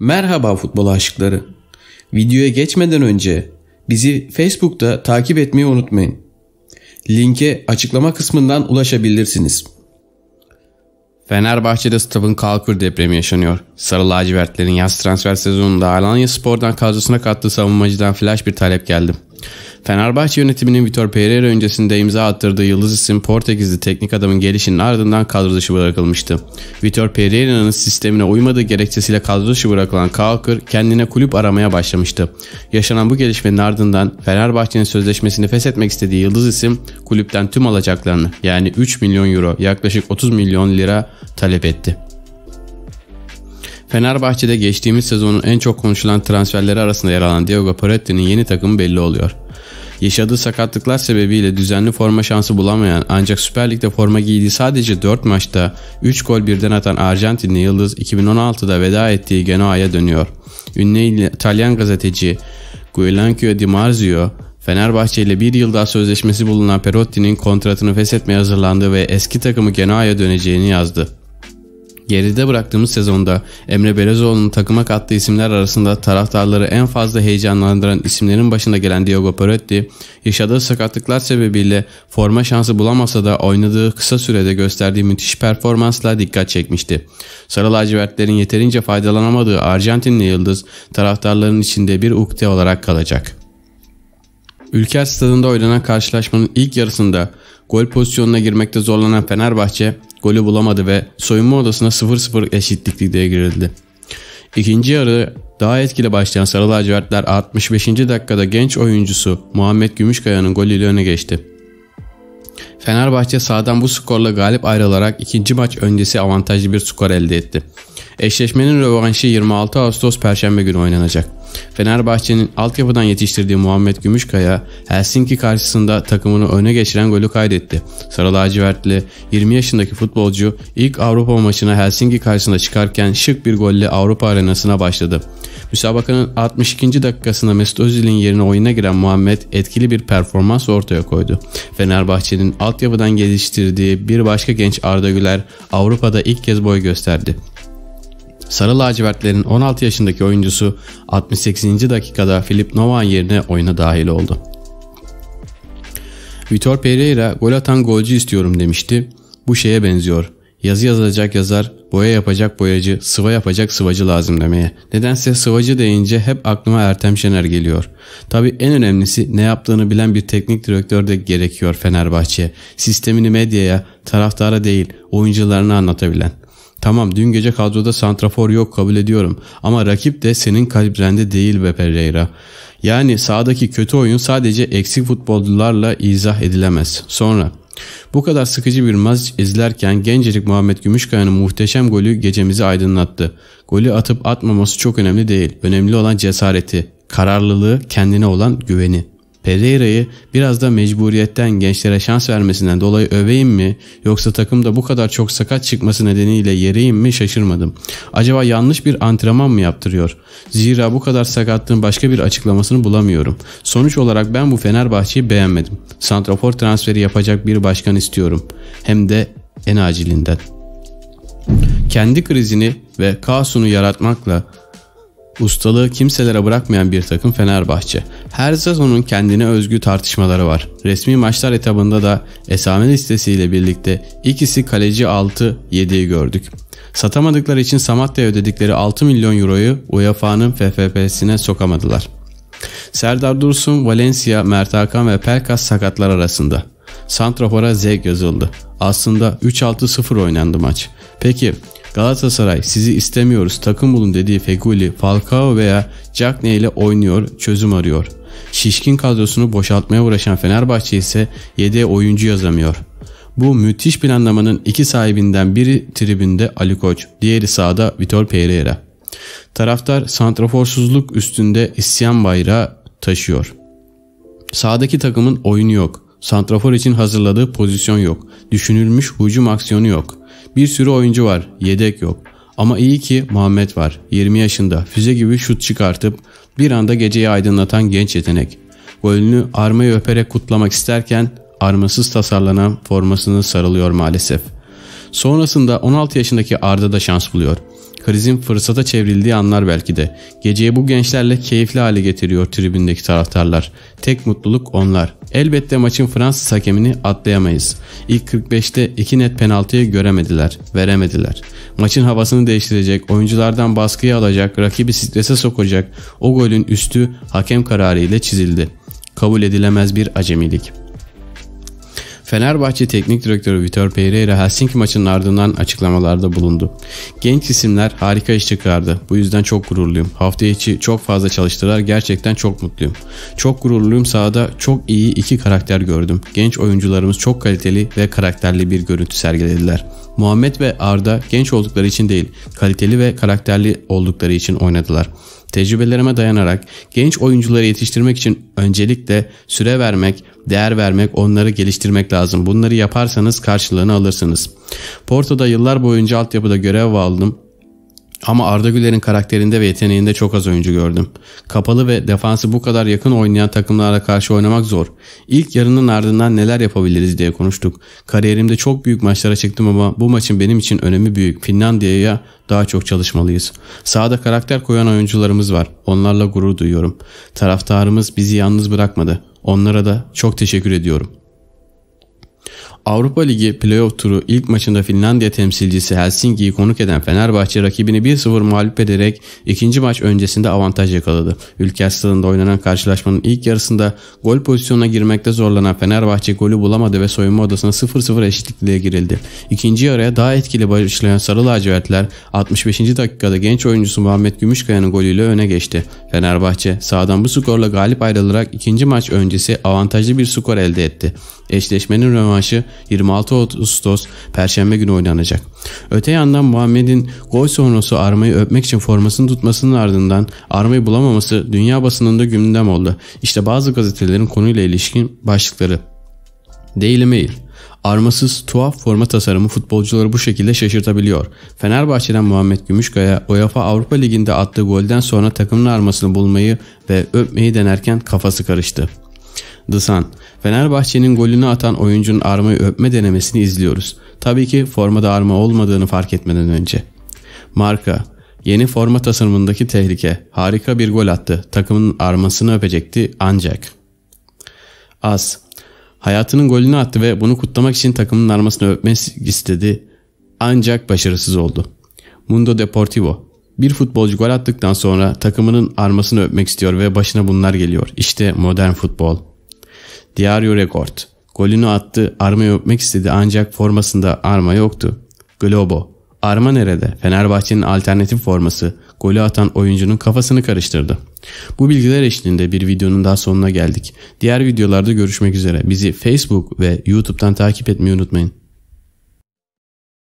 Merhaba futbol aşıkları. Videoya geçmeden önce bizi Facebook'ta takip etmeyi unutmayın. Linke açıklama kısmından ulaşabilirsiniz. Fenerbahçe'de Steven Kalkır depremi yaşanıyor. Sarı lacivertlerin yaz transfer sezonunda Alanya Spor'dan kadrosuna kattığı savunmacıdan flash bir talep geldi. Fenerbahçe yönetiminin Vitor Pereira öncesinde imza attırdığı yıldız isim Portekizli teknik adamın gelişinin ardından kadro dışı bırakılmıştı. Vitor Pereira'nın sistemine uymadığı gerekçesiyle kadro dışı bırakılan Kalkır kendine kulüp aramaya başlamıştı. Yaşanan bu gelişmenin ardından Fenerbahçe'nin sözleşmesini feshetmek istediği yıldız isim kulüpten tüm alacaklarını yani 3 milyon euro yaklaşık 30 milyon lira talep etti. Fenerbahçe'de geçtiğimiz sezonun en çok konuşulan transferleri arasında yer alan Diego Peretti'nin yeni takımı belli oluyor. Yaşadığı sakatlıklar sebebiyle düzenli forma şansı bulamayan ancak Süper Lig'de forma giydiği sadece 4 maçta 3 gol birden atan Arjantinli Yıldız 2016'da veda ettiği Genoa'ya dönüyor. Ünlü İtalyan gazeteci Guilancio Di Marzio, Fenerbahçe ile bir yıl daha sözleşmesi bulunan Perotti'nin kontratını feshetmeye hazırlandığı ve eski takımı Genoa'ya döneceğini yazdı. Geride bıraktığımız sezonda Emre Belezoğlu'nun takıma kattığı isimler arasında taraftarları en fazla heyecanlandıran isimlerin başında gelen Diogo Perotti, yaşadığı sakatlıklar sebebiyle forma şansı bulamasa da oynadığı kısa sürede gösterdiği müthiş performansla dikkat çekmişti. Sarı lacivertlerin yeterince faydalanamadığı Arjantinli yıldız taraftarların içinde bir ukde olarak kalacak. Ülker stadında oynanan karşılaşmanın ilk yarısında gol pozisyonuna girmekte zorlanan Fenerbahçe golü bulamadı ve soyunma odasına 0-0 eşitlikliğe girildi. İkinci yarı daha etkili başlayan Sarı Lacivertler 65. dakikada genç oyuncusu Muhammed Gümüşkaya'nın golüyle öne geçti. Fenerbahçe sahadan bu skorla galip ayrılarak ikinci maç öncesi avantajlı bir skor elde etti. Eşleşmenin rövanşı 26 Ağustos Perşembe günü oynanacak. Fenerbahçe'nin altyapıdan yetiştirdiği Muhammed Gümüşkaya Helsinki karşısında takımını öne geçiren golü kaydetti. Sarı lacivertli 20 yaşındaki futbolcu ilk Avrupa maçına Helsinki karşısında çıkarken şık bir golle Avrupa arenasına başladı. Müsabakanın 62. dakikasında Mesut Özil'in yerine oyuna giren Muhammed etkili bir performans ortaya koydu. Fenerbahçe'nin alt altyapıdan geliştirdiği bir başka genç Arda Güler Avrupa'da ilk kez boy gösterdi. Sarı lacivertlerin 16 yaşındaki oyuncusu 68. dakikada Filip Novan yerine oyuna dahil oldu. Vitor Pereira gol atan golcü istiyorum demişti. Bu şeye benziyor. Yazı yazacak yazar, boya yapacak boyacı, sıva yapacak sıvacı lazım demeye. Nedense sıvacı deyince hep aklıma Ertem Şener geliyor. Tabii en önemlisi ne yaptığını bilen bir teknik direktör de gerekiyor Fenerbahçe'ye. Sistemini medyaya, taraftara değil oyuncularına anlatabilen. Tamam dün gece kadroda santrafor yok kabul ediyorum ama rakip de senin kalibrende değil be Pereira. Yani sahadaki kötü oyun sadece eksik futbolcularla izah edilemez. Sonra bu kadar sıkıcı bir maç izlerken gencecik Muhammed Gümüşkaya'nın muhteşem golü gecemizi aydınlattı. Golü atıp atmaması çok önemli değil. Önemli olan cesareti, kararlılığı, kendine olan güveni. Pereira'yı biraz da mecburiyetten gençlere şans vermesinden dolayı öveyim mi yoksa takımda bu kadar çok sakat çıkması nedeniyle yereyim mi şaşırmadım. Acaba yanlış bir antrenman mı yaptırıyor? Zira bu kadar sakatlığın başka bir açıklamasını bulamıyorum. Sonuç olarak ben bu Fenerbahçe'yi beğenmedim. Santrafor transferi yapacak bir başkan istiyorum. Hem de en acilinden. Kendi krizini ve kaosunu yaratmakla Ustalığı kimselere bırakmayan bir takım Fenerbahçe. Her sezonun kendine özgü tartışmaları var. Resmi maçlar etabında da esame listesiyle birlikte ikisi kaleci 6-7'yi gördük. Satamadıkları için Samatta'ya ödedikleri 6 milyon euroyu UEFA'nın FFP'sine sokamadılar. Serdar Dursun, Valencia, Mert Hakan ve Pelkas sakatlar arasında. Santrafor'a zevk yazıldı. Aslında 3-6-0 oynandı maç. Peki Galatasaray sizi istemiyoruz takım bulun dediği Feguli, Falcao veya Cagney ile oynuyor, çözüm arıyor. Şişkin kadrosunu boşaltmaya uğraşan Fenerbahçe ise yedeğe oyuncu yazamıyor. Bu müthiş planlamanın iki sahibinden biri tribünde Ali Koç, diğeri sağda Vitor Pereira. Taraftar santraforsuzluk üstünde isyan bayrağı taşıyor. Sağdaki takımın oyunu yok. Santrafor için hazırladığı pozisyon yok. Düşünülmüş hücum aksiyonu yok. Bir sürü oyuncu var. Yedek yok. Ama iyi ki Muhammed var. 20 yaşında füze gibi şut çıkartıp bir anda geceyi aydınlatan genç yetenek. Golünü armayı öperek kutlamak isterken armasız tasarlanan formasını sarılıyor maalesef. Sonrasında 16 yaşındaki Arda da şans buluyor. Krizin fırsata çevrildiği anlar belki de. Geceyi bu gençlerle keyifli hale getiriyor tribündeki taraftarlar. Tek mutluluk onlar. Elbette maçın Fransız hakemini atlayamayız. İlk 45'te iki net penaltıyı göremediler, veremediler. Maçın havasını değiştirecek, oyunculardan baskıyı alacak, rakibi strese sokacak o golün üstü hakem kararı ile çizildi. Kabul edilemez bir acemilik.'' Fenerbahçe Teknik Direktörü Vitor Pereira Helsinki maçının ardından açıklamalarda bulundu. Genç isimler harika iş çıkardı. Bu yüzden çok gururluyum. Hafta içi çok fazla çalıştılar. Gerçekten çok mutluyum. Çok gururluyum sahada çok iyi iki karakter gördüm. Genç oyuncularımız çok kaliteli ve karakterli bir görüntü sergilediler. Muhammed ve Arda genç oldukları için değil, kaliteli ve karakterli oldukları için oynadılar. Tecrübelerime dayanarak genç oyuncuları yetiştirmek için öncelikle süre vermek, değer vermek, onları geliştirmek lazım. Bunları yaparsanız karşılığını alırsınız. Porto'da yıllar boyunca altyapıda görev aldım ama Arda Güler'in karakterinde ve yeteneğinde çok az oyuncu gördüm. Kapalı ve defansı bu kadar yakın oynayan takımlara karşı oynamak zor. İlk yarının ardından neler yapabiliriz diye konuştuk. Kariyerimde çok büyük maçlara çıktım ama bu maçın benim için önemi büyük. Finlandiya'ya daha çok çalışmalıyız. Sahada karakter koyan oyuncularımız var. Onlarla gurur duyuyorum. Taraftarımız bizi yalnız bırakmadı. Onlara da çok teşekkür ediyorum. Avrupa Ligi playoff turu ilk maçında Finlandiya temsilcisi Helsinki'yi konuk eden Fenerbahçe rakibini 1-0 mağlup ederek ikinci maç öncesinde avantaj yakaladı. Ülker stadında oynanan karşılaşmanın ilk yarısında gol pozisyonuna girmekte zorlanan Fenerbahçe golü bulamadı ve soyunma odasına 0-0 eşitlikle girildi. İkinci yarıya daha etkili başlayan Sarı Lacivertler 65. dakikada genç oyuncusu Muhammed Gümüşkaya'nın golüyle öne geçti. Fenerbahçe sağdan bu skorla galip ayrılarak ikinci maç öncesi avantajlı bir skor elde etti. Eşleşmenin rövanşı 26 Ağustos Perşembe günü oynanacak. Öte yandan Muhammed'in gol sonrası Arma'yı öpmek için formasını tutmasının ardından Arma'yı bulamaması dünya basınında gündem oldu. İşte bazı gazetelerin konuyla ilişkin başlıkları. Daily Mail Armasız tuhaf forma tasarımı futbolcuları bu şekilde şaşırtabiliyor. Fenerbahçe'den Muhammed Gümüşkaya UEFA Avrupa Ligi'nde attığı golden sonra takımın armasını bulmayı ve öpmeyi denerken kafası karıştı. The Sun Fenerbahçe'nin golünü atan oyuncunun Arma'yı öpme denemesini izliyoruz. Tabii ki formada Arma olmadığını fark etmeden önce. Marka, yeni forma tasarımındaki tehlike. Harika bir gol attı. Takımın armasını öpecekti ancak. Az, hayatının golünü attı ve bunu kutlamak için takımın armasını öpmesi istedi. Ancak başarısız oldu. Mundo Deportivo, bir futbolcu gol attıktan sonra takımının armasını öpmek istiyor ve başına bunlar geliyor. İşte modern futbol.'' Diario Record. Golünü attı, Arma'yı öpmek istedi ancak formasında Arma yoktu. Globo. Arma nerede? Fenerbahçe'nin alternatif forması golü atan oyuncunun kafasını karıştırdı. Bu bilgiler eşliğinde bir videonun daha sonuna geldik. Diğer videolarda görüşmek üzere. Bizi Facebook ve YouTube'dan takip etmeyi unutmayın.